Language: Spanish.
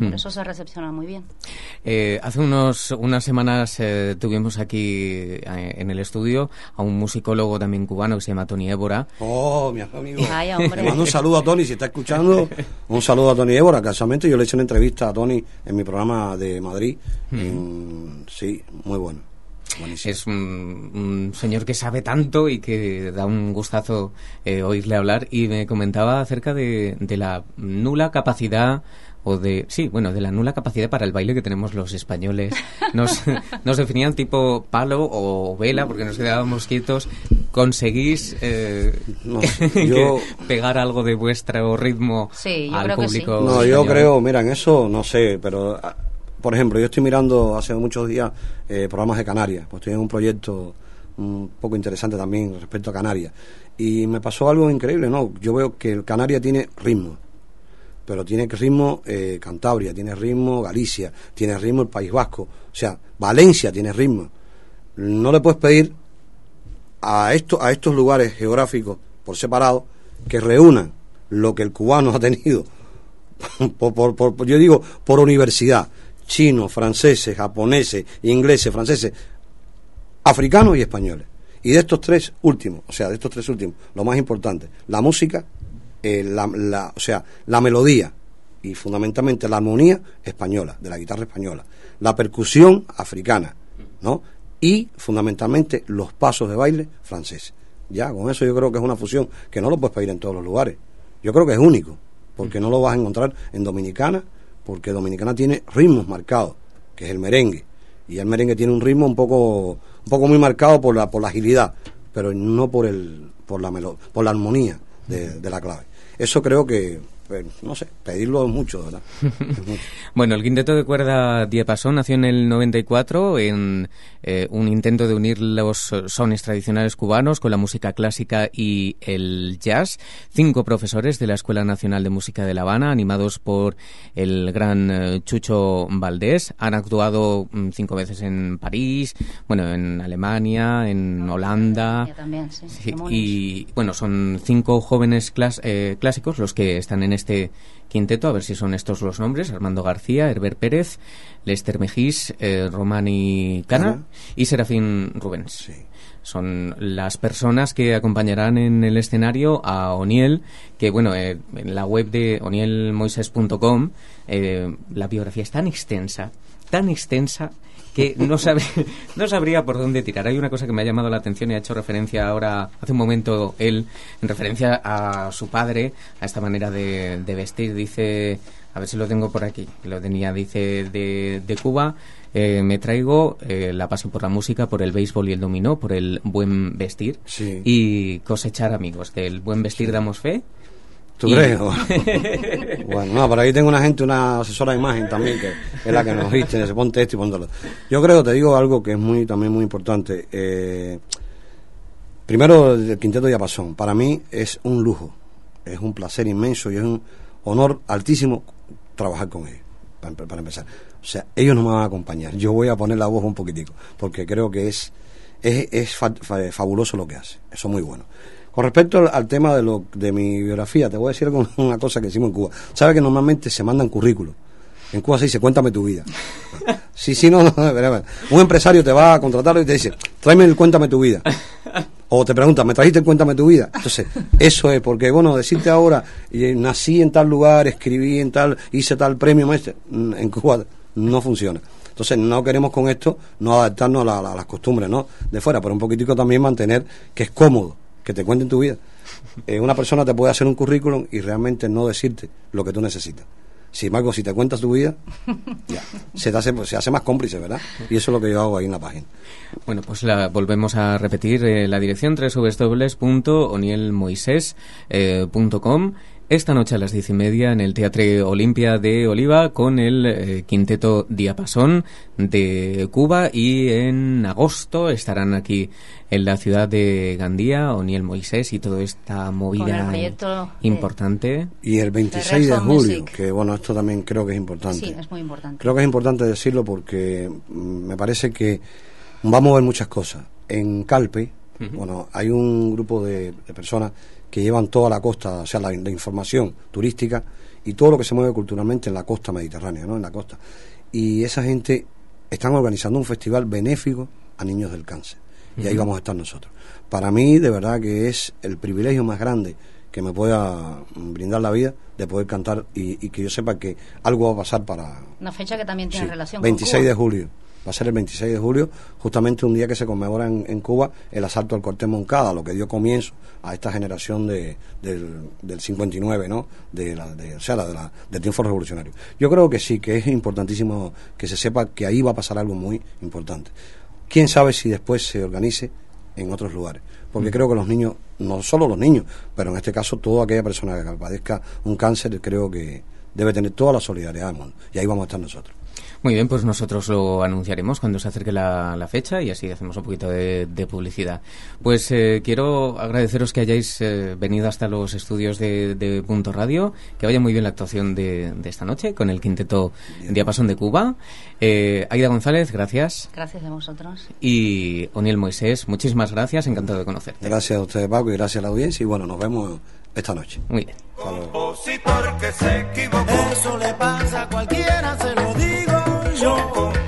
Mm. eso se recepciona muy bien. Eh, hace unos, unas semanas eh, tuvimos aquí eh, en el estudio a un musicólogo también cubano que se llama Tony Évora. Oh, mi amigo. hombre. mando un saludo a Tony, si está escuchando, un saludo a Tony Évora. Casualmente yo le hice una entrevista a Tony en mi programa de Madrid. Mm. sí, muy bueno. Es un, señor que sabe tanto y que da un gustazo oírle hablar y me comentaba acerca de, de la nula capacidad o de sí bueno de la nula capacidad para el baile que tenemos los españoles nos, nos definían tipo palo o vela porque nos quedábamos quietos conseguís eh, yo, pegar algo de vuestro ritmo al público no yo creo mira eso no sé pero ah, por ejemplo yo estoy mirando hace muchos días eh, programas de Canarias pues estoy en un proyecto un poco interesante también respecto a Canarias y me pasó algo increíble no yo veo que el Canarias tiene ritmo pero tiene ritmo eh, Cantabria, tiene ritmo Galicia, tiene ritmo el País Vasco, o sea, Valencia tiene ritmo. No le puedes pedir a, esto, a estos lugares geográficos por separado que reúnan lo que el cubano ha tenido, por, yo digo, por universidad, chinos, franceses, japoneses, ingleses, franceses, africanos y españoles. Y de estos tres últimos, o sea, de estos tres últimos, lo más importante, la música, eh, la, la, o sea, la melodía y fundamentalmente la armonía española, de la guitarra española, la percusión africana, ¿no? Y fundamentalmente los pasos de baile francés Ya, con eso yo creo que es una fusión que no lo puedes pedir en todos los lugares. Yo creo que es único, porque mm. no lo vas a encontrar en Dominicana, porque Dominicana tiene ritmos marcados, que es el merengue. Y el merengue tiene un ritmo un poco, un poco muy marcado por la, por la agilidad, pero no por, el, por, la, por la armonía de, la clave. Eso creo que, pues, no sé, pedirlo mucho, ¿verdad? bueno, el quinteto de cuerda Diepasón nació en el 94 en eh, un intento de unir los sones tradicionales cubanos con la música clásica y el jazz. Cinco profesores de la Escuela Nacional de Música de La Habana, animados por el gran eh, Chucho Valdés, han actuado mm, cinco veces en París, bueno, en Alemania, en ah, Holanda. y bueno, son cinco jóvenes eh, clásicos los que están en este quinteto, a ver si son estos los nombres, Armando García, Herbert Pérez, Lester Mejís, eh, Romani Cana y Serafín Rubens. Son las personas que acompañarán en el escenario a O'Neill, que bueno, eh, en la web de onielmoises.com eh, la biografía es tan extensa tan extensa que no, sabe, no sabría por dónde tirar. Hay una cosa que me ha llamado la atención y ha hecho referencia ahora, hace un momento él, en referencia a su padre, a esta manera de, vestir. Dice, a ver si lo tengo por aquí, lo tenía, dice, de, de Cuba. Eh, me traigo eh, la pasión por la música, por el béisbol y el dominó, por el buen vestir y cosechar amigos. Del buen vestir damos fe ¿Tú crees? bueno, no, por ahí tengo una gente, una asesora de imagen también, que es la que nos viste, se ponte esto y ponte otro Yo creo, te digo algo que es muy también muy importante. Eh, primero, el quinteto de pasó. Para mí es un lujo, es un placer inmenso y es un honor altísimo trabajar con ellos, para, empezar. O sea, ellos no me van a acompañar. Yo voy a poner la voz un poquitico, porque creo que es, es, fabuloso lo que hace. Eso es muy bueno. Con respecto al, tema de, lo, de mi biografía, te voy a decir una cosa que hicimos en Cuba. Sabes que normalmente se mandan currículos. En Cuba se dice, cuéntame tu vida. sí, sí, no, no, Un empresario te va a contratar y te dice, tráeme el cuéntame tu vida. O te pregunta, ¿me trajiste el cuéntame tu vida? Entonces, eso es, porque bueno, decirte ahora, eh, nací en tal lugar, escribí en tal, hice tal premio, maestro, mm, en Cuba no funciona. Entonces, no queremos con esto no adaptarnos a, las costumbres, ¿no? De fuera, pero un poquitico también mantener que es cómodo que te cuenten tu vida. Eh, una persona te puede hacer un currículum y realmente no decirte lo que tú necesitas. Sin embargo, si te cuentas tu vida, ya, se, hace, se hace más cómplice, ¿verdad? Y eso es lo que yo hago ahí en la página. Bueno, pues la, volvemos a repetir eh, la dirección www.onielmoises.com esta noche a las diez y media en el Teatro Olimpia de Oliva con el eh, Quinteto Diapasón de Cuba y en agosto estarán aquí en la ciudad de Gandía, Oniel Moisés y toda esta movida importante. Y el 26 de julio, que bueno, esto también creo que es importante. Sí, es muy importante. Creo que es importante decirlo porque mm, me parece que ...vamos a ver muchas cosas. En Calpe, bueno, hay un grupo de, personas que llevan toda la costa, o sea, la, información turística y todo lo que se mueve culturalmente en la costa mediterránea, ¿no? En la costa. Y esa gente están organizando un festival benéfico a niños del cáncer. Y ahí vamos a estar nosotros. Para mí, de verdad que es el privilegio más grande que me pueda mm, brindar la vida de poder cantar y, que yo sepa que algo va a pasar para... Una fecha que también tiene relación con 26 de julio va a ser el 26 de julio, justamente un día que se conmemora en, Cuba el asalto al corte Moncada, lo que dio comienzo a esta generación del, 59, ¿no? De la, o sea, la, de la, del triunfo revolucionario. Yo creo que sí, que es importantísimo que se sepa que ahí va a pasar algo muy importante. Quién sabe si después se organice en otros lugares. Porque mm. creo que los niños, no solo los niños, pero en este caso toda aquella persona que padezca un cáncer, creo que debe tener toda la solidaridad del mundo. Y ahí vamos a estar nosotros. Muy bien, pues nosotros lo anunciaremos cuando se acerque la, fecha y así hacemos un poquito de, publicidad. Pues eh, quiero agradeceros que hayáis eh, venido hasta los estudios de, Punto Radio, que vaya muy bien la actuación de, esta noche con el quinteto Diapasón de Cuba. Eh, Aida González, gracias. Gracias a vosotros. Y Oniel Moisés, muchísimas gracias, encantado de conocerte. Gracias a ustedes, Paco, y gracias a la audiencia. Y bueno, nos vemos esta noche. Muy bien yo.